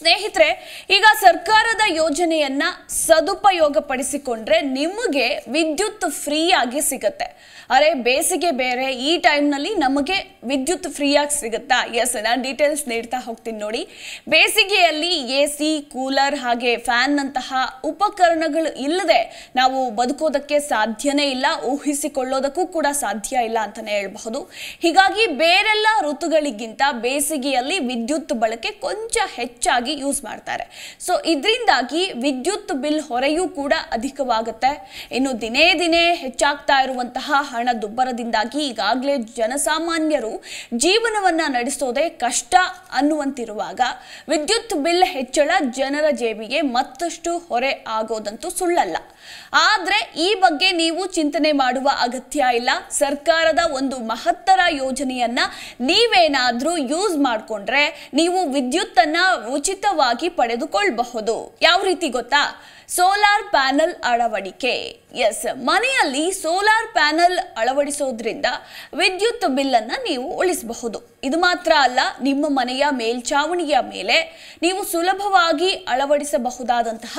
ಸ್ನೇಹಿತರೆ ಈಗ ಸರ್ಕಾರದ ಯೋಜನೆಯನ್ನ ಸದುಪಯೋಗ ಪಡಿಸಿಕೊಂಡ್ರೆ ನಿಮಗೆ ವಿದ್ಯುತ್ ಫ್ರೀ ಆಗಿ ಸಿಗತ್ತೆ ಅರೆ ಬೇಸಿಗೆ ಬೇರೆ ಈ ಟೈಮ್ನಲ್ಲಿ ನಮಗೆ ವಿದ್ಯುತ್ ಫ್ರೀಯಾಗಿ ಸಿಗುತ್ತಾ ಎಸ್ ನಾನು ಡೀಟೇಲ್ಸ್ ನೀಡ್ತಾ ಹೋಗ್ತೀನಿ ನೋಡಿ ಬೇಸಿಗೆಯಲ್ಲಿ ಎ ಸಿ ಕೂಲರ್ ಹಾಗೆ ಫ್ಯಾನ್ ಅಂತಹ ಉಪಕರಣಗಳು ಇಲ್ಲದೆ ನಾವು ಬದುಕೋದಕ್ಕೆ ಸಾಧ್ಯನೇ ಇಲ್ಲ ಊಹಿಸಿಕೊಳ್ಳೋದಕ್ಕೂ ಕೂಡ ಸಾಧ್ಯ ಇಲ್ಲ ಅಂತಾನೆ ಹೇಳ್ಬಹುದು ಹೀಗಾಗಿ ಬೇರೆಲ್ಲ ಋತುಗಳಿಗಿಂತ ಬೇಸಿಗೆಯಲ್ಲಿ ವಿದ್ಯುತ್ ಬಳಕೆ ಕೊಂಚ ಹೆಚ್ಚಾಗಿ ಹೆಚ್ಚಾಗಿ ಯೂಸ್ ಮಾಡ್ತಾರೆ ಸೊ ಇದರಿಂದಾಗಿ ವಿದ್ಯುತ್ ಬಿಲ್ ಹೊರೆಯೂ ಕೂಡ ಅಧಿಕವಾಗುತ್ತೆ ಇನ್ನು ದಿನೇ ದಿನೇ ಹೆಚ್ಚಾಗ್ತಾ ಇರುವಂತಹ ಹಣದುಬ್ಬರದಿಂದಾಗಿ ಈಗಾಗಲೇ ಜನಸಾಮಾನ್ಯರು ಜೀವನವನ್ನು ನಡೆಸೋದೇ ಕಷ್ಟ ಅನ್ನುವಂತಿರುವಾಗ ವಿದ್ಯುತ್ ಬಿಲ್ ಹೆಚ್ಚಳ ಜನರ ಜೇಬಿಗೆ ಮತ್ತಷ್ಟು ಹೊರೆ ಆಗೋದಂತೂ ಸುಳ್ಳಲ್ಲ ಆದರೆ ಈ ಬಗ್ಗೆ ನೀವು ಚಿಂತನೆ ಮಾಡುವ ಅಗತ್ಯ ಇಲ್ಲ ಸರ್ಕಾರದ ಒಂದು ಮಹತ್ತರ ಯೋಜನೆಯನ್ನ ನೀವೇನಾದ್ರೂ ಯೂಸ್ ಮಾಡಿಕೊಂಡ್ರೆ ನೀವು ವಿದ್ಯುತ್ತನ್ನ ಉಚಿತ ಉಚಿತವಾಗಿ ಪಡೆದುಕೊಳ್ಳಬಹುದು ಯಾವ ರೀತಿ ಗೊತ್ತಾ ಸೋಲಾರ್ ಪ್ಯಾನಲ್ ಅಳವಡಿಕೆ ಎಸ್ ಮನೆಯಲ್ಲಿ ಸೋಲಾರ್ ಪ್ಯಾನಲ್ ಅಳವಡಿಸೋದ್ರಿಂದ ವಿದ್ಯುತ್ ಬಿಲ್ಲನ್ನು ನೀವು ಉಳಿಸಬಹುದು ಇದು ಮಾತ್ರ ಅಲ್ಲ ನಿಮ್ಮ ಮನೆಯ ಮೇಲ್ಛಾವಣಿಯ ಮೇಲೆ ನೀವು ಸುಲಭವಾಗಿ ಅಳವಡಿಸಬಹುದಾದಂತಹ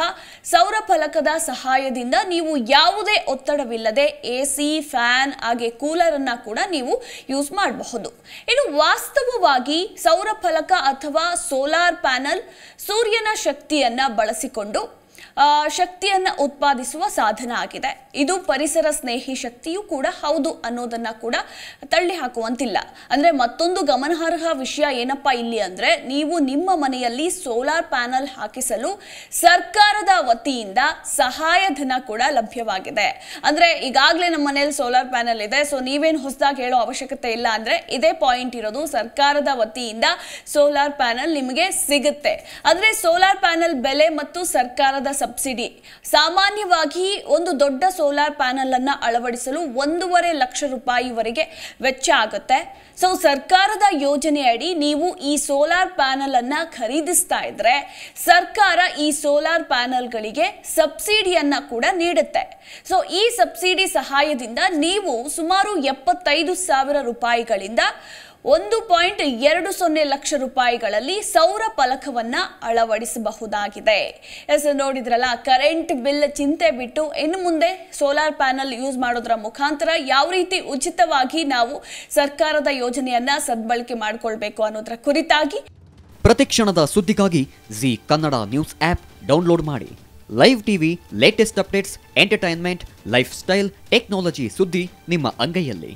ಸೌರ ಫಲಕದ ಸಹಾಯದಿಂದ ನೀವು ಯಾವುದೇ ಒತ್ತಡವಿಲ್ಲದೆ ಎ ಸಿ ಫ್ಯಾನ್ ಹಾಗೆ ಕೂಲರ್ ಅನ್ನ ಕೂಡ ನೀವು ಯೂಸ್ ಮಾಡಬಹುದು ಇನ್ನು ವಾಸ್ತವವಾಗಿ ಸೌರ ಫಲಕ ಅಥವಾ ಸೋಲಾರ್ ಪ್ಯಾನಲ್ ಸೂರ್ಯನ ಶಕ್ತಿಯನ್ನ ಬಳಸಿಕೊಂಡು ಶಕ್ತಿಯನ್ನ ಉತ್ಪಾದಿಸುವ ಸಾಧನ ಆಗಿದೆ ಇದು ಪರಿಸರ ಸ್ನೇಹಿ ಶಕ್ತಿಯೂ ಕೂಡ ಹೌದು ಅನ್ನೋದನ್ನ ಕೂಡ ತಳ್ಳಿ ಹಾಕುವಂತಿಲ್ಲ ಅಂದ್ರೆ ಮತ್ತೊಂದು ಗಮನಾರ್ಹ ವಿಷಯ ಏನಪ್ಪ ಇಲ್ಲಿ ಅಂದ್ರೆ ನೀವು ನಿಮ್ಮ ಮನೆಯಲ್ಲಿ ಸೋಲಾರ್ ಪ್ಯಾನಲ್ ಹಾಕಿಸಲು ಸರ್ಕಾರದ ವತಿಯಿಂದ ಸಹಾಯಧನ ಕೂಡ ಲಭ್ಯವಾಗಿದೆ ಅಂದ್ರೆ ಈಗಾಗಲೇ ನಮ್ಮ ಮನೆಯಲ್ಲಿ ಸೋಲಾರ್ ಪ್ಯಾನಲ್ ಇದೆ ಸೊ ನೀವೇನು ಹೊಸದಾಗಿ ಹೇಳೋ ಅವಶ್ಯಕತೆ ಇಲ್ಲ ಅಂದ್ರೆ ಇದೇ ಪಾಯಿಂಟ್ ಇರೋದು ಸರ್ಕಾರದ ವತಿಯಿಂದ ಸೋಲಾರ್ ಪ್ಯಾನಲ್ ನಿಮಗೆ ಸಿಗುತ್ತೆ ಅಂದ್ರೆ ಸೋಲಾರ್ ಪ್ಯಾನಲ್ ಬೆಲೆ ಮತ್ತು ಸರ್ಕಾರದ ಸಬ್ಸಿಡಿ ಸಾಮಾನ್ಯವಾಗಿ ಒಂದು ದೊಡ್ಡ ಸೋಲಾರ್ ಪ್ಯಾನಲ್ ಅನ್ನ ಅಳವಡಿಸಲು ಒಂದೂವರೆ ಲಕ್ಷ ರೂಪಾಯಿವರೆಗೆ ವೆಚ್ಚ ಆಗುತ್ತೆ ಸೊ ಸರ್ಕಾರದ ಯೋಜನೆಯಡಿ ನೀವು ಈ ಸೋಲಾರ್ ಪ್ಯಾನಲ್ ಅನ್ನ ಖರೀದಿಸ್ತಾ ಇದ್ರೆ ಸರ್ಕಾರ ಈ ಸೋಲಾರ್ ಪ್ಯಾನಲ್ಗಳಿಗೆ ಸಬ್ಸಿಡಿಯನ್ನ ಕೂಡ ನೀಡುತ್ತೆ ಸೊ ಈ ಸಬ್ಸಿಡಿ ಸಹಾಯದಿಂದ ನೀವು ಸುಮಾರು ಎಪ್ಪತ್ತೈದು ಸಾವಿರ ರೂಪಾಯಿಗಳಿಂದ ಒಂದು ಪಾಯಿಂಟ್ ಎರಡು ಸೊನ್ನೆ ಲಕ್ಷ ರೂಪಾಯಿಗಳಲ್ಲಿ ಸೌರ ಫಲಕವನ್ನ ಅಳವಡಿಸಬಹುದಾಗಿದೆ ಎಸ್ ನೋಡಿದ್ರಲ್ಲ ಕರೆಂಟ್ ಬಿಲ್ ಚಿಂತೆ ಬಿಟ್ಟು ಇನ್ನು ಮುಂದೆ ಸೋಲಾರ್ ಪ್ಯಾನಲ್ ಯೂಸ್ ಮಾಡೋದ್ರ ಮುಖಾಂತರ ಯಾವ ರೀತಿ ಉಚಿತವಾಗಿ ನಾವು ಸರ್ಕಾರದ ಯೋಜನೆಯನ್ನ ಸದ್ಬಳಕೆ ಮಾಡಿಕೊಳ್ಬೇಕು ಅನ್ನೋದ್ರ ಕುರಿತಾಗಿ ಪ್ರತಿಕ್ಷಣದ ಸುದ್ದಿಗಾಗಿ Zee Kannada news app download ಮಾಡಿ live TV latest updates entertainment lifestyle technology ಸುದ್ದಿ ನಿಮ್ಮ ಅಂಗೈಯಲ್ಲಿ